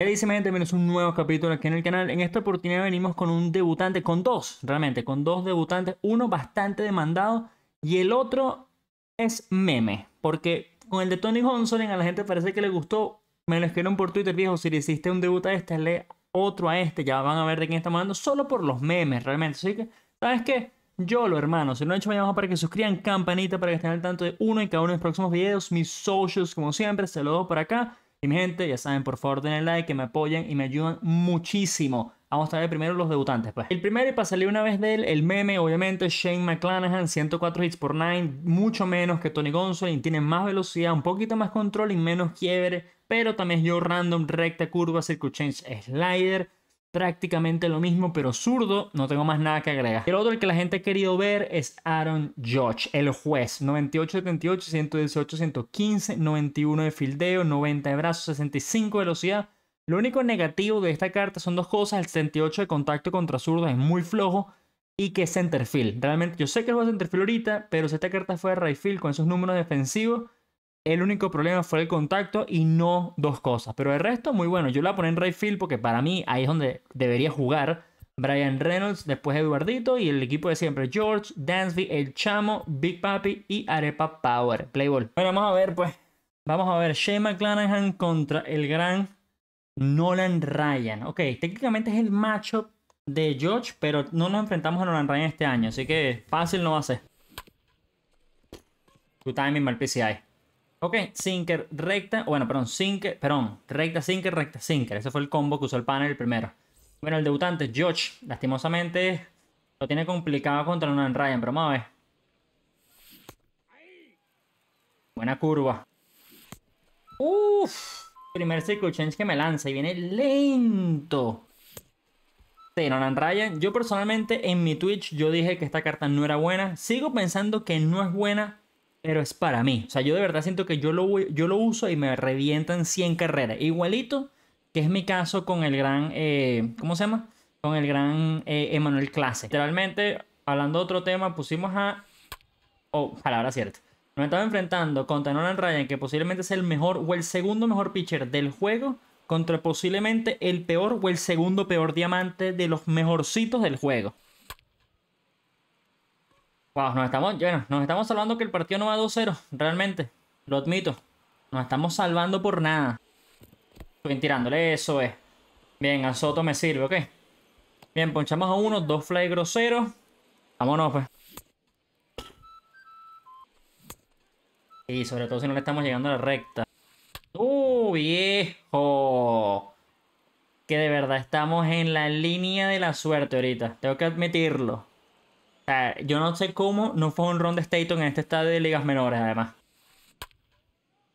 ¿Qué dice mi gente? Bienvenidos a un nuevo capítulo aquí en el canal. En esta oportunidad venimos con un debutante, con dos, realmente, con dos debutantes. Uno bastante demandado y el otro es meme. Porque con el de Tony Johnson a la gente parece que le gustó. Me lo escribieron por Twitter, viejo, si le hiciste un debut a este, Le otro a este. Ya van a ver de quién estamos hablando, solo por los memes, realmente. Así que, ¿sabes qué? Yo lo hermano, si no lo han hecho, me para que suscriban, campanita para que estén al tanto de uno y cada uno de los próximos videos, mis socios como siempre, se los doy por acá. Y mi gente, ya saben, por favor denle like, que me apoyan y me ayudan muchísimo. Vamos a ver primero los debutantes, pues. El primero, y para salir una vez de él, el meme, obviamente, Shane McClanahan, 104 hits por 9, mucho menos que Tony Gonsolin, tiene más velocidad, un poquito más control y menos quiebre, pero también yo random, recta, curva, circle change, slider prácticamente lo mismo, pero zurdo, no tengo más nada que agregar. El otro que la gente ha querido ver es Aaron Judge, el juez. 98, 78, 118, 115, 91 de fildeo, 90 de brazos, 65 de velocidad. Lo único negativo de esta carta son dos cosas. El 78 de contacto contra zurdo es muy flojo y que es centerfield. Realmente, yo sé que juega centerfield ahorita, pero si esta carta fue ray fill con esos números defensivos, el único problema fue el contacto y no dos cosas. Pero el resto, muy bueno. Yo la pongo en Rayfield porque para mí ahí es donde debería jugar Brian Reynolds, después Eduardito y el equipo de siempre. George, Dansby, El Chamo, Big Papi y Arepa Power. Playboy. Bueno, vamos a ver pues. Vamos a ver. Shea McClanahan contra el gran Nolan Ryan. Ok, técnicamente es el matchup de George, pero no nos enfrentamos a Nolan Ryan este año, así que fácil no va a ser. Tu timing mal PCI. Ok, sinker, recta, bueno, perdón, sinker, perdón, recta, sinker, recta, sinker. Ese fue el combo que usó el panel primero. Bueno, el debutante, George, lastimosamente lo tiene complicado contra Nolan Ryan, pero vamos a ver. Buena curva. Uf, primer ciclo, change que me lanza y viene lento. Sí, Nolan Ryan, yo personalmente en mi Twitch yo dije que esta carta no era buena. Sigo pensando que no es buena pero es para mí. O sea, yo de verdad siento que yo lo, yo lo uso y me revientan 100 carreras. Igualito que es mi caso con el gran, eh, ¿cómo se llama? Con el gran eh, Emanuel Clase. Literalmente, hablando de otro tema, pusimos a... Oh, palabra cierta. me estaba enfrentando contra Nolan Ryan, que posiblemente es el mejor o el segundo mejor pitcher del juego, contra posiblemente el peor o el segundo peor diamante de los mejorcitos del juego nos estamos, bueno, nos estamos salvando que el partido no va 2-0, realmente. Lo admito. Nos estamos salvando por nada. estoy tirándole, eso es. Bien, a Soto me sirve, ¿ok? Bien, ponchamos a uno, dos fly groseros. Vámonos, pues. Y sobre todo si no le estamos llegando a la recta. ¡Uh, viejo! Que de verdad estamos en la línea de la suerte ahorita. Tengo que admitirlo sea, yo no sé cómo no fue un ron de Staton en este estadio de ligas menores, además.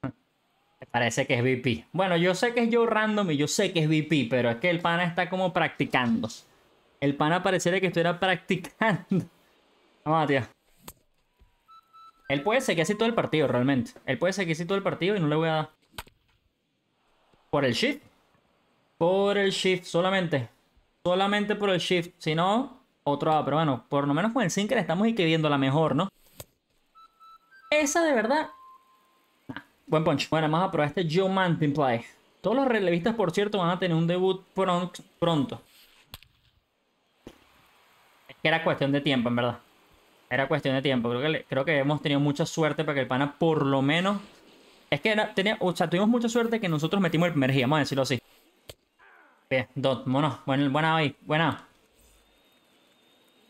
Me parece que es VP. Bueno, yo sé que es Joe Random y yo sé que es VP, pero es que el pana está como practicando. El pana pareciera que estuviera practicando. Vamos, tío. Él puede ser que así todo el partido, realmente. Él puede ser que así todo el partido y no le voy a dar. Por el shift. Por el shift, solamente. Solamente por el shift. Si no, otro A, pero bueno, por lo menos con el Sinker estamos y que viendo la mejor, ¿no? Esa de verdad. buen punch. Bueno, vamos a probar este Joe Play. Todos los relevistas, por cierto, van a tener un debut pronto. Es que era cuestión de tiempo, en verdad. Era cuestión de tiempo. Creo que, creo que hemos tenido mucha suerte para que el pana, por lo menos. Es que tenía, tuvimos mucha suerte que nosotros metimos el primer vamos a decirlo así. Bien, dos, mono. bueno buena hoy buena.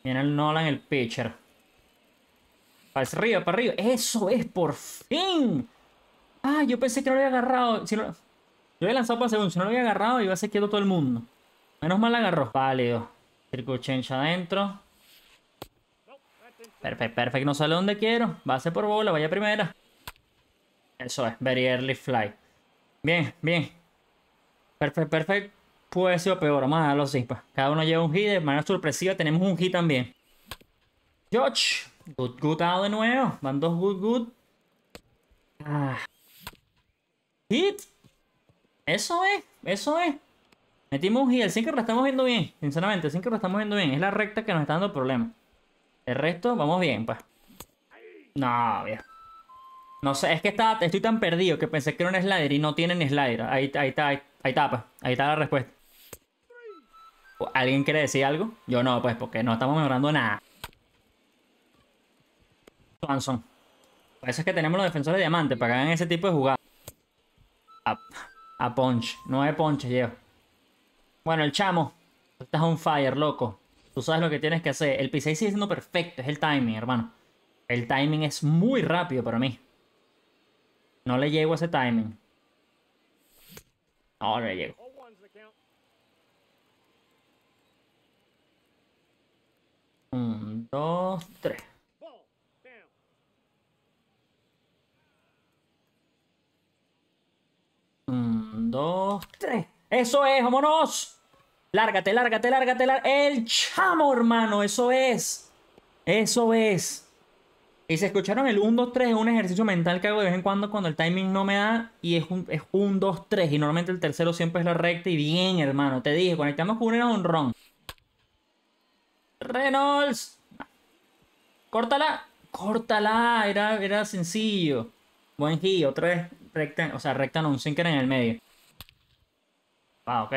Viene el Nolan, el pitcher. Para arriba, para arriba. ¡Eso es! ¡Por fin! Ah, yo pensé que no lo había agarrado. Si Yo había lanzado para segundo. Si no lo había agarrado, iba a ser quieto todo el mundo. Menos mal agarró. Válido. Circle change adentro. Perfecto, perfecto. No sale donde quiero. Base por bola, vaya primera. Eso es. Very early fly. Bien, bien. Perfecto, perfecto. Puede ser peor. Vamos a darlo así. Pues. Cada uno lleva un hit. De manera sorpresiva tenemos un hit también. George. Good Good out de nuevo. Van dos Good Good. Ah. Hit. Eso es. Eso es. Metimos un hit. El que lo estamos viendo bien. Sinceramente, el que lo estamos viendo bien. Es la recta que nos está dando problema El resto, vamos bien, pues No, bien No sé, es que está, estoy tan perdido que pensé que era un slider y no tienen slider. Ahí, ahí, está, ahí, está, pues. ahí está la respuesta. ¿Alguien quiere decir algo? Yo no, pues, porque no estamos mejorando nada. Swanson. Por eso es que tenemos los defensores de diamante, para que hagan ese tipo de jugadas. A, punch. punch. Nueve punches, llevo. Bueno, el chamo. estás on fire, loco. Tú sabes lo que tienes que hacer. El P6 sigue siendo perfecto. Es el timing, hermano. El timing es muy rápido para mí. No le llego a ese timing. Ahora no le llego. 1, 2, 3 1, 2, 3 Eso es, vámonos. Lárgate, lárgate, lárgate, El chamo, hermano, eso es. Eso es. Y se escucharon el 1, 2, 3 es un ejercicio mental que hago de vez en cuando cuando el timing no me da y es un, es 1, 2, 3 y normalmente el tercero siempre es la recta y bien hermano, te dije, conectamos con un era un ron. Reynolds. Córtala. Córtala. Era, era sencillo. Buen giro Otra vez recta. O sea, recta no, un sinker en el medio. Va, ah, ok.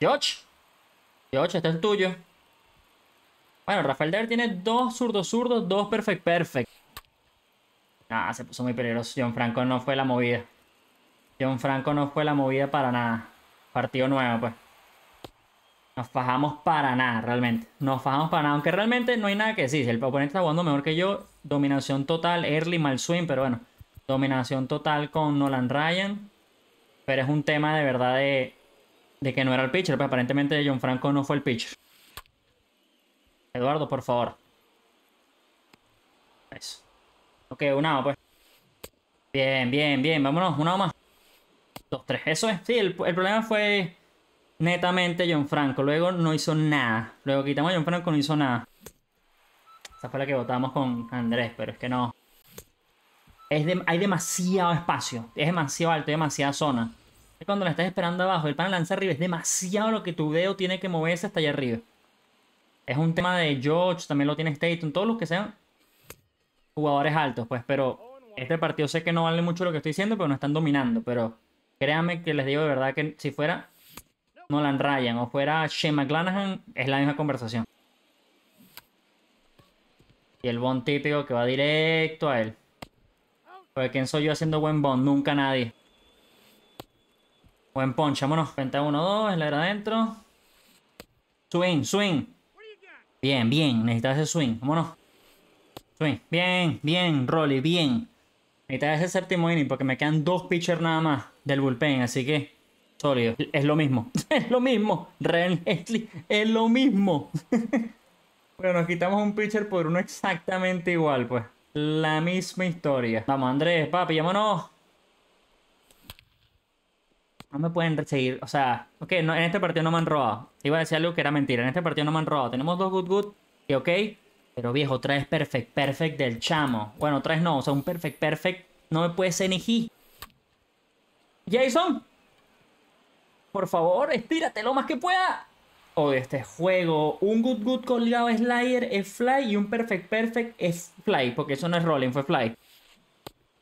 George. George, este es el tuyo. Bueno, Rafael Der tiene dos zurdos zurdos, dos perfect perfect. Ah, se puso muy peligroso. John Franco no fue la movida. John Franco no fue la movida para nada. Partido nuevo, pues. Nos fajamos para nada, realmente. Nos fajamos para nada, aunque realmente no hay nada que decir. El oponente está jugando mejor que yo. Dominación total, early, mal swing, pero bueno. Dominación total con Nolan Ryan. Pero es un tema de verdad de, de que no era el pitcher. Pero pues, aparentemente John Franco no fue el pitcher. Eduardo, por favor. Eso. Ok, una pues. Bien, bien, bien. Vámonos, una más. Dos, tres. Eso es. Sí, el, el problema fue netamente John Franco. Luego no hizo nada. Luego quitamos a John Franco, no hizo nada. Esa fue la que votamos con Andrés, pero es que no. Es hay demasiado espacio. Es demasiado alto, hay demasiada zona. Es cuando la estás esperando abajo, el pan lanza arriba. Es demasiado lo que tu dedo tiene que moverse hasta allá arriba. Es un tema de George, también lo tiene Staten, todos los que sean jugadores altos, pues. Pero este partido sé que no vale mucho lo que estoy diciendo, pero no están dominando. Pero créanme que les digo de verdad que si fuera Nolan Ryan o fuera Shane McClanahan, es la misma conversación. Y el Bond típico que va directo a él. ¿quién soy yo haciendo buen Bond? Nunca nadie. Buen punch, vámonos. uno, 2 el era adentro. Swing, swing. Bien, bien. Necesitas ese swing, vámonos. Swing, bien, bien, Rolly, bien. Necesitas ese séptimo inning porque me quedan dos pitchers nada más del bullpen, así que es lo mismo. Es lo mismo. Realmente es lo mismo. Pero nos quitamos un pitcher por uno exactamente igual, pues. La misma historia. Vamos, Andrés, papi, vámonos. No me pueden seguir O sea, ok, no, en este partido no me han robado. Iba a decir algo que era mentira. En este partido no me han robado. Tenemos dos good good. Y ok. Pero viejo, traes perfect perfect del chamo. Bueno, tres no. O sea, un perfect perfect no me puede ser ni Jason por favor, espírate lo más que pueda. O este juego, un good good colgado slider es fly y un perfect perfect es fly, porque eso no es rolling, fue fly.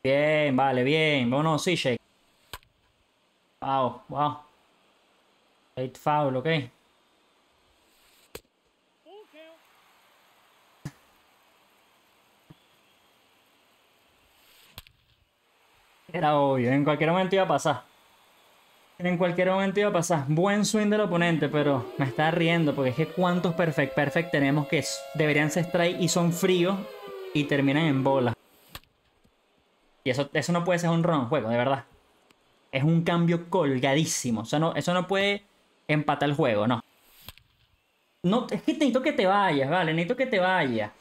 Bien, vale, bien. Bueno, sí, shake. Wow, wow. Eight foul, ok. Era obvio, en cualquier momento iba a pasar. En cualquier momento iba a pasar. Buen swing del oponente, pero me está riendo porque es que cuántos perfect perfect tenemos que deberían ser strike y son fríos y terminan en bola. Y eso, eso no puede ser un ron juego, de verdad. Es un cambio colgadísimo. Eso no, eso no puede empatar el juego, no. No, es que necesito que te vayas, vale, necesito que te vayas.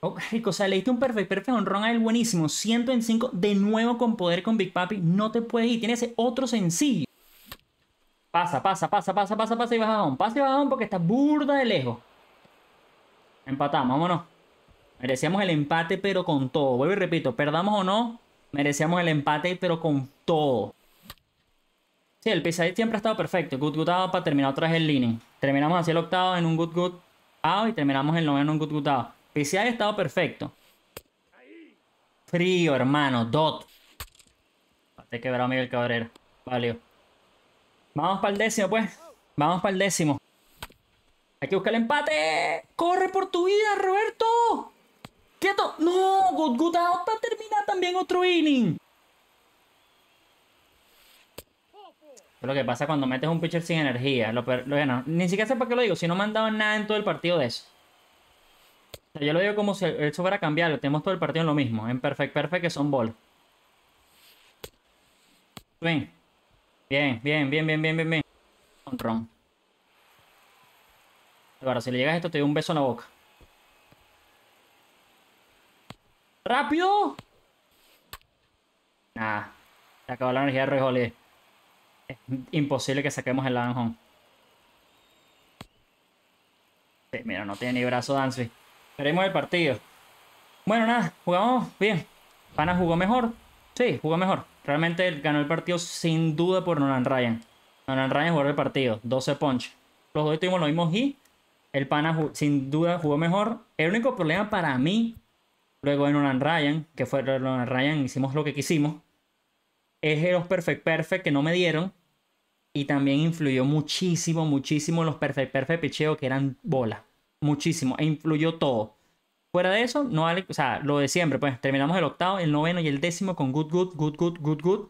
Oh, o sea, le diste un perfect, perfect Un ron a él buenísimo. 105 de nuevo con poder con Big Papi. No te puedes ir. Tiene ese otro sencillo. Pasa, pasa, pasa, pasa, pasa, pasa y baja down. Pasa y baja porque está burda de lejos. Empatamos, vámonos. Merecíamos el empate, pero con todo. Vuelvo y repito, perdamos o no, merecíamos el empate, pero con todo. Sí, el PSI siempre ha estado perfecto. Good good out para terminar otra vez el leaning. Terminamos así el octavo en un good good out y terminamos el noveno en un good good out. ha estado perfecto. Frío, hermano. Dot. Te quebrado Miguel Cabrera. Valió. Vamos para el décimo, pues. Vamos para el décimo. Hay que buscar el empate. ¡Corre por tu vida, Roberto! ¡Quieto! ¡No! Good Good Out para también otro inning. Es lo que pasa cuando metes un pitcher sin energía. ni siquiera sé para qué lo digo. Si no me han dado nada en todo el partido de eso. yo lo digo como si eso fuera a cambiarlo. Tenemos todo el partido en lo mismo. En Perfect Perfect que son ball. Ven. Bien, bien, bien, bien, bien, bien, bien. Control. Ahora, si le llegas esto, te doy un beso en la boca. ¡Rápido! Nah. Se acabó la energía de Roy Es imposible que saquemos el Lanjón. Sí, mira, no tiene ni brazo Dancy Esperemos el partido. Bueno, nada, jugamos bien. Pana jugó mejor, Sí, jugó mejor. Realmente ganó el partido sin duda por Nolan Ryan. Nolan Ryan jugó el partido, 12 punch. Los dos tuvimos lo mismo y el pana sin duda jugó mejor. El único problema para mí, luego de Nolan Ryan, que fue Nolan Ryan, hicimos lo que quisimos, es los perfect perfect que no me dieron. Y también influyó muchísimo, muchísimo los perfect perfect picheo que eran bola. Muchísimo. E influyó todo. Fuera de eso, no vale, o sea, lo de siempre, pues terminamos el octavo, el noveno y el décimo con good, good, good, good, good, good.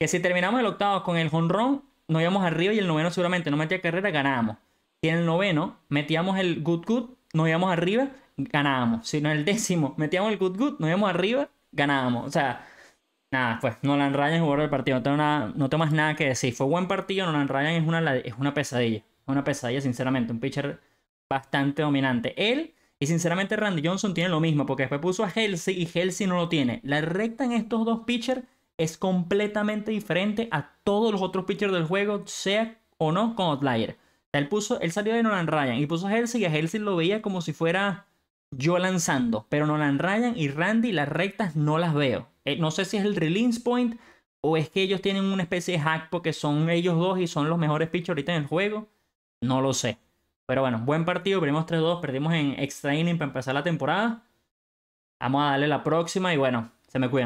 Que si terminamos el octavo con el honrón, nos íbamos arriba y el noveno seguramente no metía carrera, ganábamos. Si en el noveno metíamos el good, good, nos íbamos arriba, ganábamos. Si no en el décimo metíamos el good, good, nos íbamos arriba, ganábamos. O sea, nada, pues Nolan Ryan jugador el partido, no tengo, nada, no tengo más nada que decir. Fue buen partido, no Ryan es una, es una pesadilla, una pesadilla sinceramente, un pitcher bastante dominante. Él y sinceramente Randy Johnson tiene lo mismo, porque después puso a Halsey y Halsey no lo tiene. La recta en estos dos pitchers es completamente diferente a todos los otros pitchers del juego, sea o no con Outlier. Él, puso, él salió de Nolan Ryan y puso a Halsey y a Halsey lo veía como si fuera yo lanzando. Pero Nolan Ryan y Randy las rectas no las veo. Eh, no sé si es el release point o es que ellos tienen una especie de hack porque son ellos dos y son los mejores pitchers ahorita en el juego. No lo sé. Pero bueno, buen partido, perdimos 3-2, perdimos en extra inning para empezar la temporada. Vamos a darle la próxima y bueno, se me cuidan.